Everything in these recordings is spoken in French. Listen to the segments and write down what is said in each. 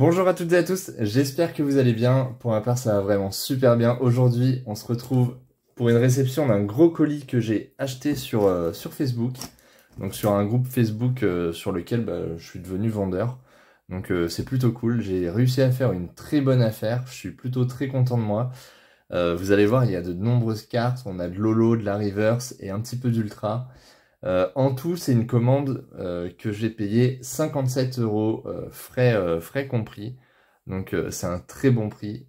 Bonjour à toutes et à tous, j'espère que vous allez bien. Pour ma part, ça va vraiment super bien. Aujourd'hui, on se retrouve pour une réception d'un gros colis que j'ai acheté sur, euh, sur Facebook. Donc sur un groupe Facebook euh, sur lequel bah, je suis devenu vendeur. Donc euh, c'est plutôt cool, j'ai réussi à faire une très bonne affaire, je suis plutôt très content de moi. vous allez voir, il y a de nombreuses cartes, on a de l'Olo, de la Reverse et un petit peu d'Ultra. Euh, en tout, c'est une commande euh, que j'ai payée 57 euros euh, frais, frais compris. Donc c'est un très bon prix.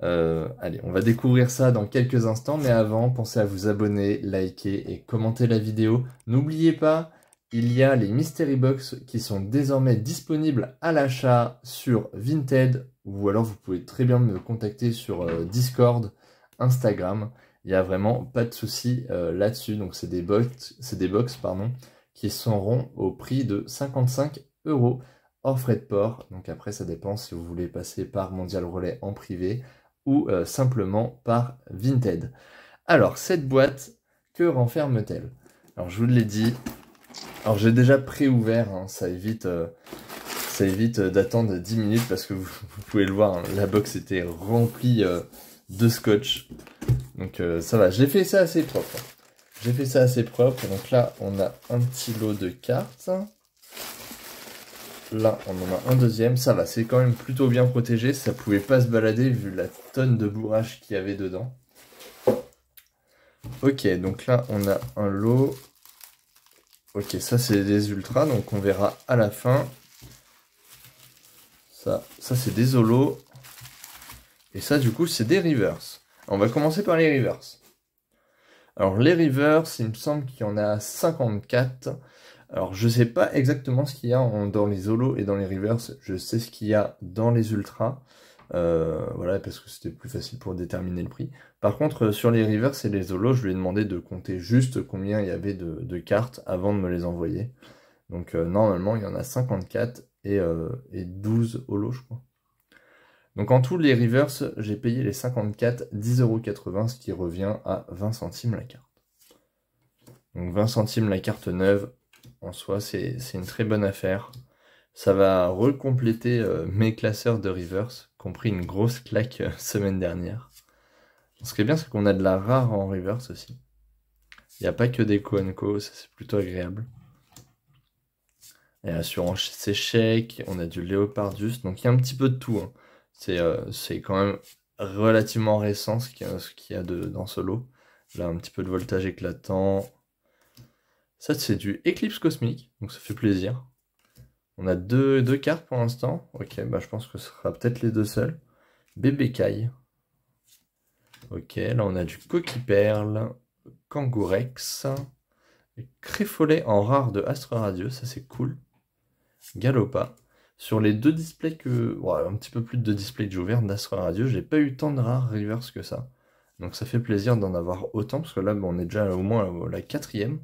allez, on va découvrir ça dans quelques instants, mais avant, pensez à vous abonner, liker et commenter la vidéo. N'oubliez pas, il y a les Mystery Box qui sont désormais disponibles à l'achat sur Vinted, ou alors vous pouvez très bien me contacter sur Discord, Instagram il n'y a vraiment pas de souci euh, là-dessus. Donc c'est des box, c'est des box pardon, qui seront au prix de 55 euros hors frais de port. Donc après ça dépend si vous voulez passer par Mondial Relais en privé ou euh, simplement par Vinted. Alors cette boîte, que renferme-t-elle Alors je vous l'ai dit. Alors j'ai déjà préouvert, hein, ça évite. Euh, ça évite d'attendre 10 minutes parce que vous, pouvez le voir, hein. la box était remplie de scotch. Donc euh, ça va, j'ai fait ça assez propre. Hein. J'ai fait ça assez propre. Donc là, on a un petit lot de cartes. Là, on en a un deuxième. Ça va, c'est quand même plutôt bien protégé. Ça pouvait pas se balader vu la tonne de bourrage qu'il y avait dedans. Ok, donc là, on a un lot. Ok, ça, c'est des ultras. Donc on verra à la fin. Ça, ça c'est des holos. Et ça, du coup, c'est des Rivers. On va commencer par les rivers. Alors les rivers, il me semble qu'il y en a 54. Alors je sais pas exactement ce qu'il y a dans les Holos et dans les rivers. Je sais ce qu'il y a dans les ultras. Euh, voilà, parce que c'était plus facile pour déterminer le prix. Par contre, euh, sur les rivers et les Holos, je lui ai demandé de compter juste combien il y avait de, cartes avant de me les envoyer. Donc euh, normalement, il y en a 54 et, et 12 holos, je crois. Donc en tout, les revers j'ai payé les 54 10,80€, ce qui revient à 20 centimes la carte. Donc 20 centimes la carte neuve, en soi, c'est une très bonne affaire. Ça va recompléter euh, mes classeurs de Reverse, compris pris une grosse claque euh, semaine dernière. Ce qui est bien, c'est qu'on a de la rare en Reverse aussi. Il n'y a pas que des co, ça c'est plutôt agréable. Et sur ses chèques, on a du Léopardus, donc il y a un petit peu de tout. Hein. Euh, c'est quand même relativement récent ce qu'il y a, de, dans ce lot. Là, un petit peu de voltage éclatant. Ça, c'est du éclipse Cosmique, donc ça fait plaisir. On a deux, deux cartes pour l'instant. Ok, bah je pense que ce sera peut-être les deux seules. Bébé caille. Ok, là on a du coquille perle, kangourex, créfolet en rare de Astro Radio, ça c'est cool. Galopa, sur les deux displays que. un petit peu plus de displays que j'ai ouvert dastro Radio, j'ai pas eu tant de rares reverse que ça. Donc ça fait plaisir d'en avoir autant, parce que là, on est déjà au moins à la quatrième.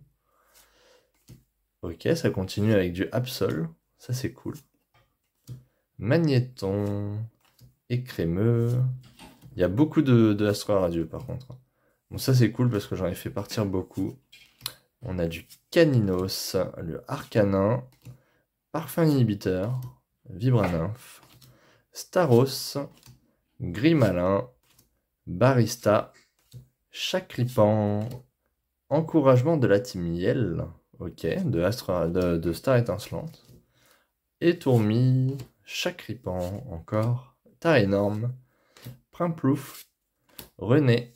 Ok, ça continue avec du Absol. Ça, c'est cool. Magnéton. Et crémeux. Il y a beaucoup de, de Radio, par contre. Bon, ça, c'est cool, parce que j'en ai fait partir beaucoup. On a du Caninos, le Arcanin, Parfum Inhibiteur, Vibranymph, Staros, Grimalin, Barista, Chacripan, Encouragement de la team Yel, ok, de, Astra, de, Star Étincelante, Étourmi, Chacripan, encore, énorme Primplouf, René,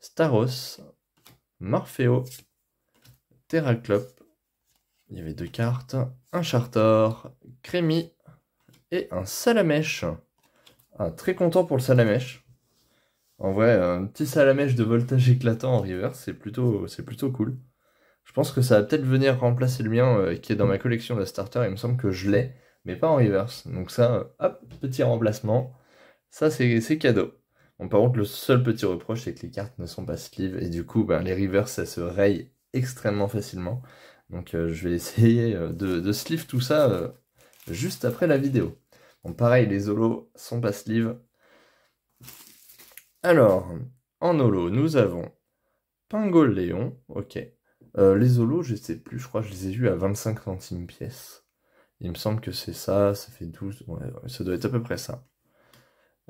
Staros, Morpheo, Terraclop, il y avait deux cartes, un Charter, Crémie et un salamèche. Ah, très content pour le salamèche. En vrai, un petit salamèche de voltage éclatant en reverse, c'est plutôt, c'est plutôt cool. Je pense que ça va peut-être venir remplacer le mien euh, qui est dans ma collection de starter. Il me semble que je l'ai, mais pas en reverse. Donc ça, hop, petit remplacement. Ça, c'est, cadeau. Bon, par contre, le seul petit reproche, c'est que les cartes ne sont pas sleeves. Et du coup, ben, les reverse, ça se raye extrêmement facilement. Donc euh, je vais essayer euh, de, de tout ça juste après la vidéo. Bon, pareil, les holos sont pas sleeve. Alors, en holo, nous avons Pingoléon, ok. Euh, les holos, je sais plus, je crois que je les ai vus à 25 centimes pièce. Il me semble que c'est ça, ça fait 12, ouais, ça doit être à peu près ça.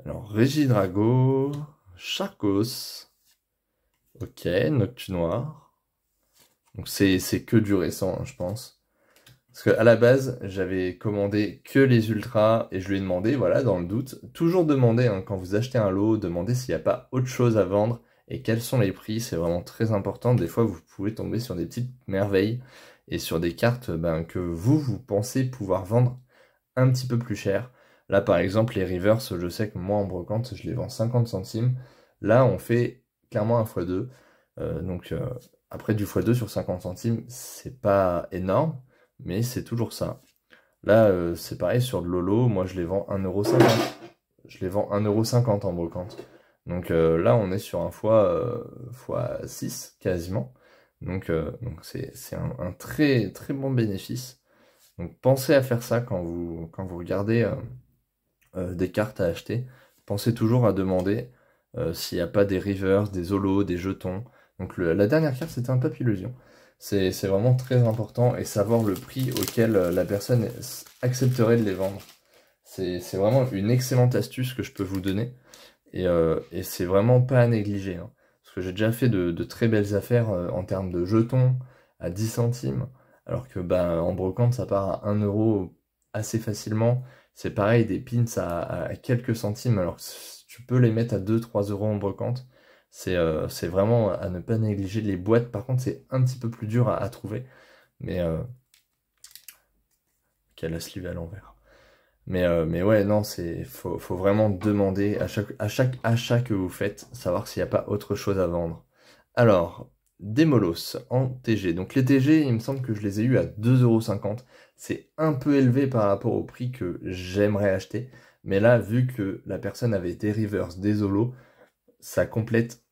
Alors, Drago. Charcos, ok, Noir. Donc c'est que du récent, hein, je pense. Parce qu'à la base, j'avais commandé que les ultras et je lui ai demandé, voilà, dans le doute, toujours demander hein, quand vous achetez un lot, demandez s'il n'y a pas autre chose à vendre et quels sont les prix, c'est vraiment très important. Des fois, vous pouvez tomber sur des petites merveilles et sur des cartes ben, que vous, vous pensez pouvoir vendre un petit peu plus cher. Là, par exemple, les rivers, je sais que moi, en brocante, je les vends 50 centimes. Là, on fait clairement un x2. Euh, donc, euh, après, du x2 sur 50 centimes, c'est pas énorme mais c'est toujours ça. Là, euh, c'est pareil sur de Lolo, moi je les vends 1,50€. Je les vends 1,50€ en brocante. Donc euh, là, on est sur un fois, euh, fois 6 quasiment. Donc donc c'est un, un, très très bon bénéfice. Donc pensez à faire ça quand vous, quand vous regardez des cartes à acheter. Pensez toujours à demander s'il n'y a pas des rivers, des holos, des jetons. Donc la dernière carte, c'était un papillusion. C'est vraiment très important et savoir le prix auquel euh, la personne accepterait de les vendre. C'est vraiment une excellente astuce que je peux vous donner et, euh, c'est vraiment pas à négliger. Hein. Parce que j'ai déjà fait de, très belles affaires euh, en termes de jetons à 10 centimes, alors que ben en brocante ça part à 1 euro assez facilement. C'est pareil, des pins à, à, quelques centimes, alors que tu peux les mettre à 2-3 euros en brocante. Euh, c'est vraiment à ne pas négliger. Les boîtes, par contre, c'est un petit peu plus dur à, trouver. Mais. Euh, qu'elle a slivé à l'envers. Mais, euh, mais ouais, non, c'est faut, vraiment demander à chaque, à chaque achat que vous faites, savoir s'il n'y a pas autre chose à vendre. Alors, des molos en TG. Donc les TG, il me semble que je les ai eus à 2,50€. C'est un peu élevé par rapport au prix que j'aimerais acheter. Mais là, vu que la personne avait été reverse des ça complète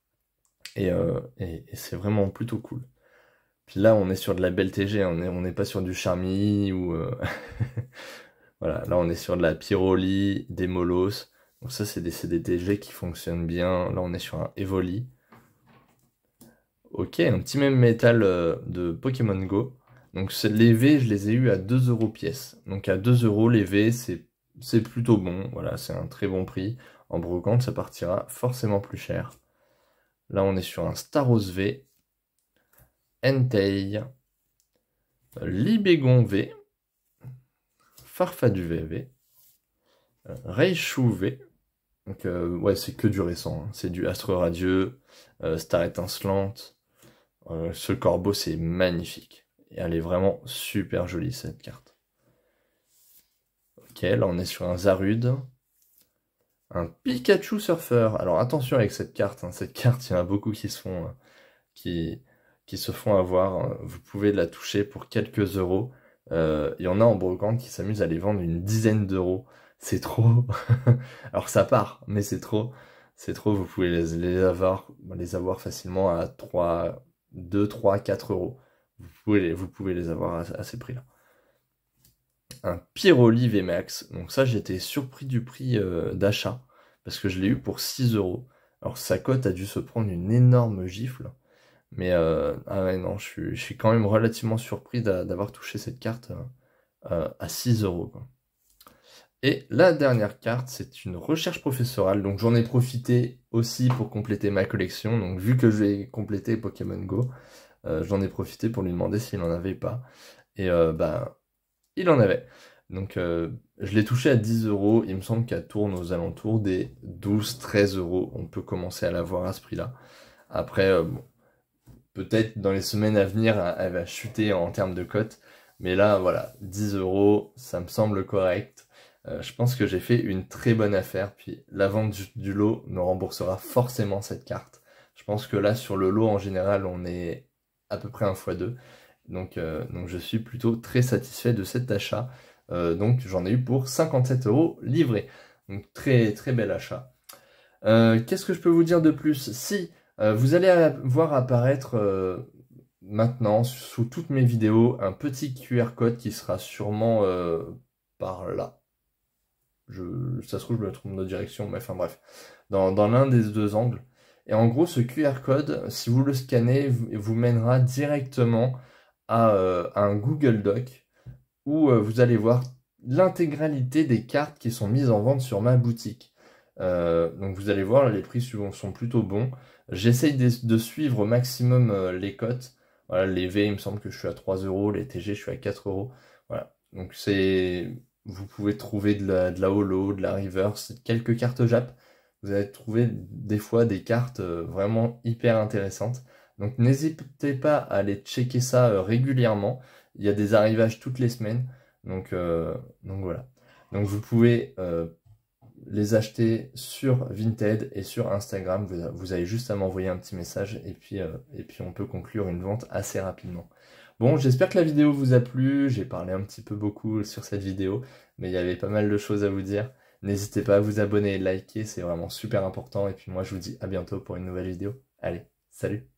euh, et, c'est vraiment plutôt cool. Puis là, on est sur de la belle TG, hein. on n'est on pas sur du charmi ou. Euh, voilà, là, on est sur de la Pyroli, des Molos. Donc, ça, c'est des, des, TG qui fonctionnent bien. Là, on est sur un Evoli. Ok, un petit même métal euh, de Pokémon Go. Donc les V, je les ai eu à 2 euros pièce. Donc à 2 euros, les V, c'est plutôt bon. Voilà, c'est un très bon prix. En brocante, ça partira forcément plus cher. Là, on est sur un Staros V, Entei, Libégon V, du V, Reishu V. Donc, euh, ouais, c'est que du récent. Hein. C'est du Astre Radieux, euh, Star Étincelante. Euh, ce corbeau, c'est magnifique. Et elle est vraiment super jolie, cette carte. Ok, là, on est sur un Zarude un Pikachu surfeur. Alors attention avec cette carte, hein. cette carte, il y en a beaucoup qui se font, euh, qui, qui se font avoir. Hein. Vous pouvez la toucher pour quelques euros. Euh, il y en a en brocante qui s'amusent à les vendre une dizaine d'euros. C'est trop. Alors ça part, mais c'est trop. C'est trop, vous pouvez les, avoir, les avoir facilement à 3, 2, 3, 4 euros. Vous pouvez les, vous pouvez les avoir à, ces prix-là un Piroli VMAX. Donc ça, j'étais surpris du prix euh, d'achat parce que je l'ai eu pour 6 euros. Alors sa cote a dû se prendre une énorme gifle. Mais euh, ah non, je suis, quand même relativement surpris d'avoir touché cette carte euh, à 6 euros. Et la dernière carte, c'est une recherche professorale. Donc j'en ai profité aussi pour compléter ma collection. Donc vu que j'ai complété Pokémon Go, euh, j'en ai profité pour lui demander s'il en avait pas. Et bah, il en avait. Donc euh, je l'ai touché à 10 euros. Il me semble qu'elle tourne aux alentours des 12-13 euros. On peut commencer à l'avoir à ce prix-là. Après, euh, peut-être dans les semaines à venir, elle va chuter en termes de cote. Mais là, voilà, 10 euros, ça me semble correct. Euh, je pense que j'ai fait une très bonne affaire. Puis la vente du, lot me remboursera forcément cette carte. Je pense que là, sur le lot en général, on est à peu près un x2. Donc, donc je suis plutôt très satisfait de cet achat. Euh, donc j'en ai eu pour 57 euros livrés. Donc très très bel achat. Euh, qu'est-ce que je peux vous dire de plus Si euh, vous allez voir apparaître maintenant sous toutes mes vidéos un petit QR code qui sera sûrement par là. ça se trouve, je me trompe de direction, mais enfin bref, dans, l'un des deux angles. Et en gros, ce QR code, si vous le scannez, vous, mènera directement à un Google Doc où euh, vous allez voir l'intégralité des cartes qui sont mises en vente sur ma boutique. Euh, donc vous allez voir, les prix sont plutôt bons. J'essaye de, suivre au maximum euh, les cotes. les V, il me semble que je suis à 3 euros, les TG, je suis à 4 euros. Voilà. Donc vous pouvez trouver de la, holo, de la reverse, quelques cartes Jap. Vous allez trouver des fois des cartes vraiment hyper intéressantes. Donc n'hésitez pas à aller checker ça régulièrement. Il y a des arrivages toutes les semaines. Donc, euh, donc voilà. Donc vous pouvez euh, les acheter sur Vinted et sur Instagram. Vous, avez juste à m'envoyer un petit message et puis, euh, et puis on peut conclure une vente assez rapidement. Bon, j'espère que la vidéo vous a plu. J'ai parlé un petit peu beaucoup sur cette vidéo, mais il y avait pas mal de choses à vous dire. N'hésitez pas à vous abonner et liker, c'est vraiment super important. Et puis moi, je vous dis à bientôt pour une nouvelle vidéo. Allez, salut